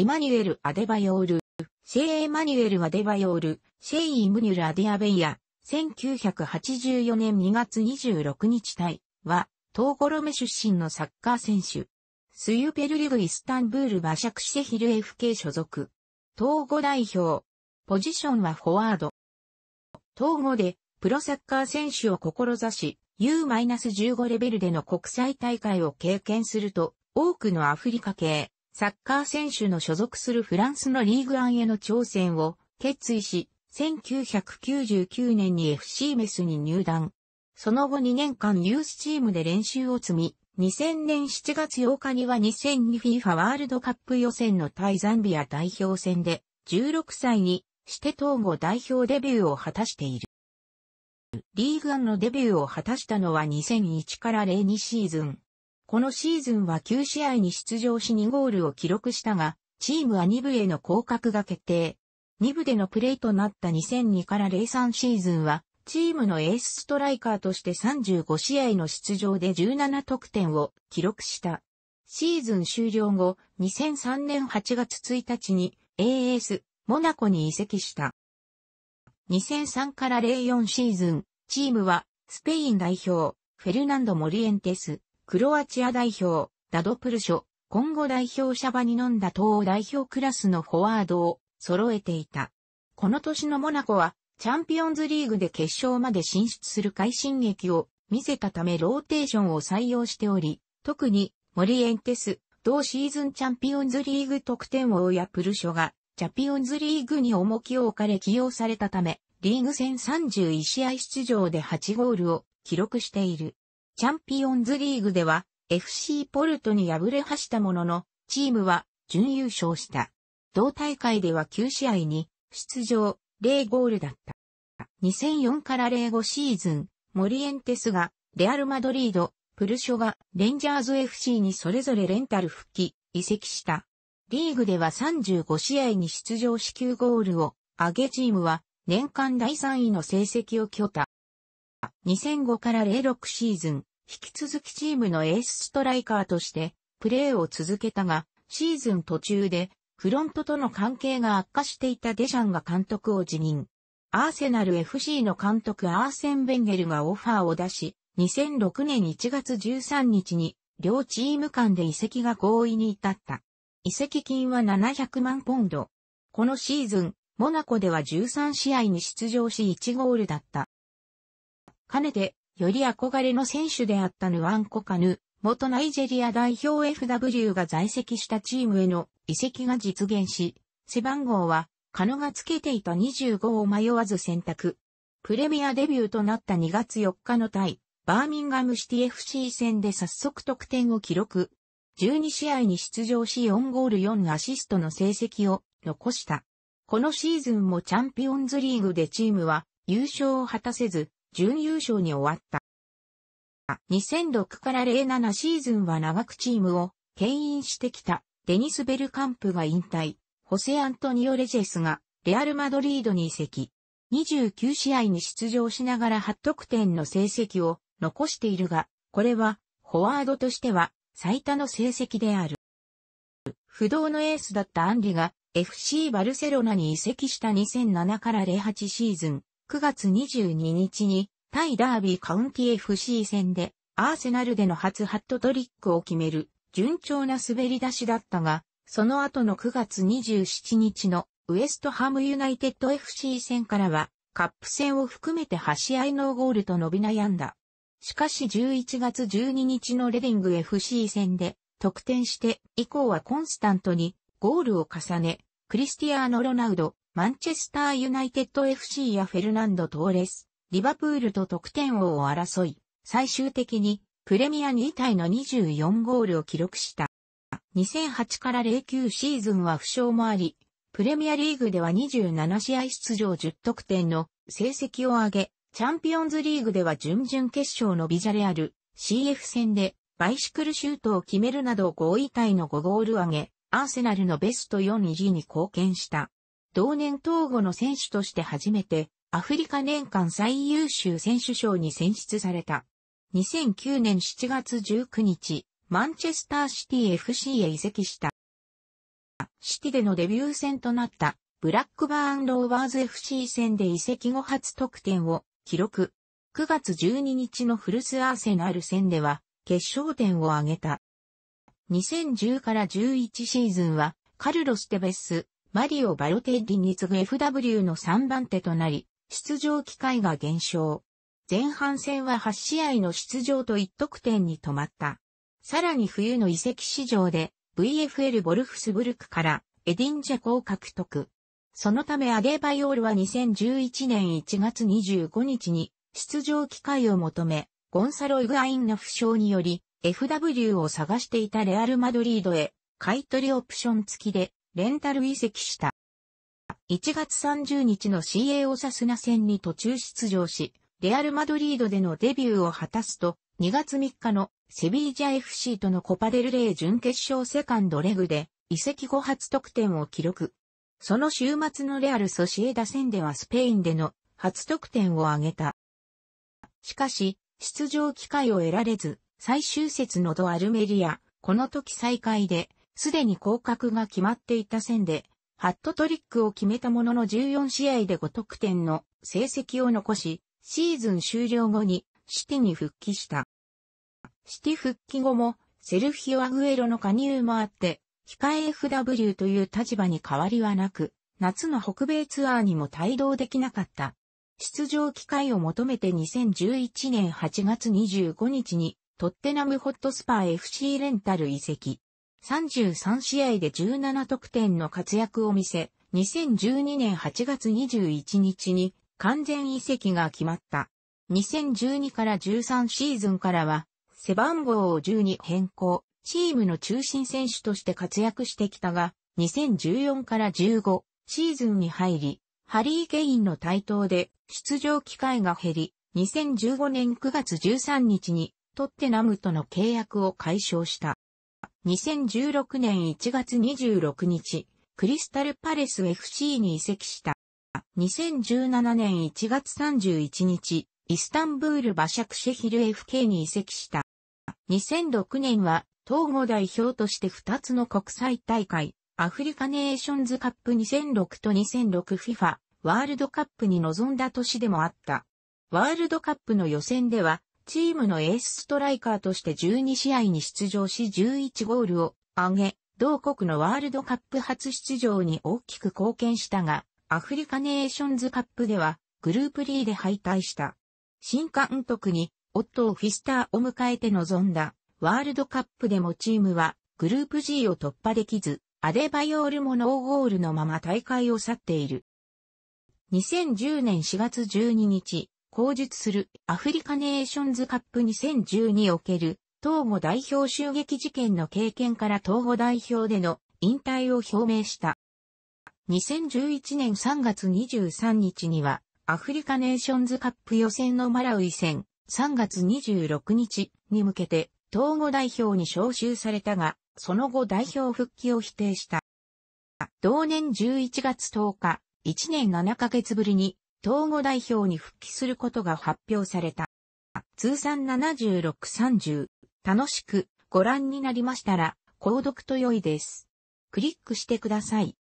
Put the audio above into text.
エマニュエル・アデバヨール、聖エマニュエル・アデバヨール、シェイ・イムニュル・アディアベイヤ、1984年2月26日隊は、トーゴロメ出身のサッカー選手。スユペルリグ・イスタンブール・バシャクシェヒル FK 所属。統合代表。ポジションはフォワード。統合で、プロサッカー選手を志し、U-15 レベルでの国際大会を経験すると、多くのアフリカ系、サッカー選手の所属するフランスのリーグアンへの挑戦を決意し、1999年に FC メスに入団。その後2年間ユースチームで練習を積み、2000年7月8日には 2002FIFA ワールドカップ予選の対ザンビア代表戦で、16歳にして東郷代表デビューを果たしている。リーグアンのデビューを果たしたのは2001から02シーズン。このシーズンは9試合に出場し2ゴールを記録したが、チームは2部への降格が決定。2部でのプレーとなった2002から03シーズンは、チームのエースストライカーとして35試合の出場で17得点を記録した。シーズン終了後、2003年8月1日に AS モナコに移籍した。2003から04シーズン、チームはスペイン代表フェルナンド・モリエンテス、クロアチア代表、ダドプルショ、今後代表シャバに飲んだ東欧代表クラスのフォワードを揃えていた。この年のモナコは、チャンピオンズリーグで決勝まで進出する快進撃を見せたためローテーションを採用しており、特に、モリエンテス、同シーズンチャンピオンズリーグ得点王やプルショが、チャピオンズリーグに重きを置かれ起用されたため、リーグ戦31試合出場で8ゴールを記録している。チャンピオンズリーグでは FC ポルトに敗れはしたものの、チームは準優勝した。同大会では9試合に出場、0ゴールだった。2004から05シーズン、モリエンテスがレアル・マドリード、プルショがレンジャーズ FC にそれぞれレンタル復帰、移籍した。リーグでは35試合に出場し9ゴールを上げチームは年間第3位の成績を挙た。2005から06シーズン、引き続きチームのエースストライカーとしてプレーを続けたが、シーズン途中でフロントとの関係が悪化していたデシャンが監督を辞任。アーセナル FC の監督アーセン・ベンゲルがオファーを出し、2006年1月13日に両チーム間で移籍が合意に至った。移籍金は700万ポンド。このシーズン、モナコでは13試合に出場し1ゴールだった。かねてより憧れの選手であったヌアンコカヌ、元ナイジェリア代表 FW が在籍したチームへの移籍が実現し、背番号は、カノがつけていた25を迷わず選択。プレミアデビューとなった2月4日の対、バーミンガムシティ FC 戦で早速得点を記録。12試合に出場し4ゴール4アシストの成績を残した。このシーズンもチャンピオンズリーグでチームは優勝を果たせず、準優勝に終わった。2006から07シーズンは長くチームを牽引してきたデニス・ベルカンプが引退、ホセ・アントニオ・レジェスがレアル・マドリードに移籍。29試合に出場しながら8得点の成績を残しているが、これはフォワードとしては最多の成績である。不動のエースだったアンリが FC バルセロナに移籍した2007から08シーズン9月22日に対ダービーカウンティ FC 戦でアーセナルでの初ハットトリックを決める順調な滑り出しだったが、その後の9月27日のウエストハムユナイテッド FC 戦からはカップ戦を含めて8試合のゴールと伸び悩んだ。しかし11月12日のレディング FC 戦で得点して以降はコンスタントにゴールを重ね、クリスティアーノ・ロナウド、マンチェスターユナイテッド FC やフェルナンド・トーレス、リバプールと得点王を争い、最終的にプレミア2体の24ゴールを記録した。2008から09シーズンは負傷もあり、プレミアリーグでは27試合出場10得点の成績を上げ、チャンピオンズリーグでは準々決勝のビジャレアル CF 戦でバイシクルシュートを決めるなど5位タイの5ゴール上げ、アーセナルのベスト4入に貢献した。同年統合の選手として初めて、アフリカ年間最優秀選手賞に選出された。2009年7月19日、マンチェスターシティ FC へ移籍した。シティでのデビュー戦となったブラックバーンローバーズ FC 戦で移籍後初得点を記録。9月12日のフルスアーセナル戦では決勝点を挙げた。2010から11シーズンはカルロス・テベス、マリオ・バロテッリに次ぐ FW の3番手となり、出場機会が減少。前半戦は8試合の出場と1得点に止まった。さらに冬の移籍市場で VFL ボルフスブルクからエディンジェコを獲得。そのためアデバイオールは2011年1月25日に出場機会を求め、ゴンサロ・イグアインの負傷により FW を探していたレアル・マドリードへ買取オプション付きでレンタル移籍した。1月30日の CA オサスナ戦に途中出場し、レアル・マドリードでのデビューを果たすと、2月3日のセビージャ FC とのコパデルレー準決勝セカンドレグで、移籍後初得点を記録。その週末のレアル・ソシエダ戦ではスペインでの初得点を挙げた。しかし、出場機会を得られず、最終節のドアルメリア、この時再開で、すでに降格が決まっていた線で、ハットトリックを決めたものの14試合で5得点の成績を残し、シーズン終了後にシティに復帰した。シティ復帰後もセルフィオ・アグエロの加入もあって、控え FW という立場に変わりはなく、夏の北米ツアーにも帯同できなかった。出場機会を求めて2011年8月25日にトッテナムホットスパー FC レンタル移籍。33試合で17得点の活躍を見せ、2012年8月21日に完全移籍が決まった。2012から13シーズンからは、背番号を10に変更、チームの中心選手として活躍してきたが、2014から15シーズンに入り、ハリー・ケインの台頭で出場機会が減り、2015年9月13日にトッテナムとの契約を解消した。2016年1月26日、クリスタルパレス FC に移籍した。2017年1月31日、イスタンブールバシャクシェヒル FK に移籍した。2006年は、東郷代表として2つの国際大会、アフリカネーションズカップ2006と 2006FIFA ワールドカップに臨んだ年でもあった。ワールドカップの予選では、チームのエースストライカーとして12試合に出場し11ゴールを挙げ、同国のワールドカップ初出場に大きく貢献したが、アフリカネーションズカップではグループリーで敗退した。新監督にオットー・フィスターを迎えて臨んだワールドカップでもチームはグループ G を突破できず、アデバヨールもノーゴールのまま大会を去っている。2010年4月12日、後述するアフリカネーションズカップ2010における東語代表襲撃事件の経験から東語代表での引退を表明した。2011年3月23日にはアフリカネーションズカップ予選のマラウイ戦3月26日に向けて東語代表に招集されたが、その後代表復帰を否定した。同年11月10日、1年7ヶ月ぶりに東語代表に復帰することが発表された。通算7630。楽しくご覧になりましたら、購読と良いです。クリックしてください。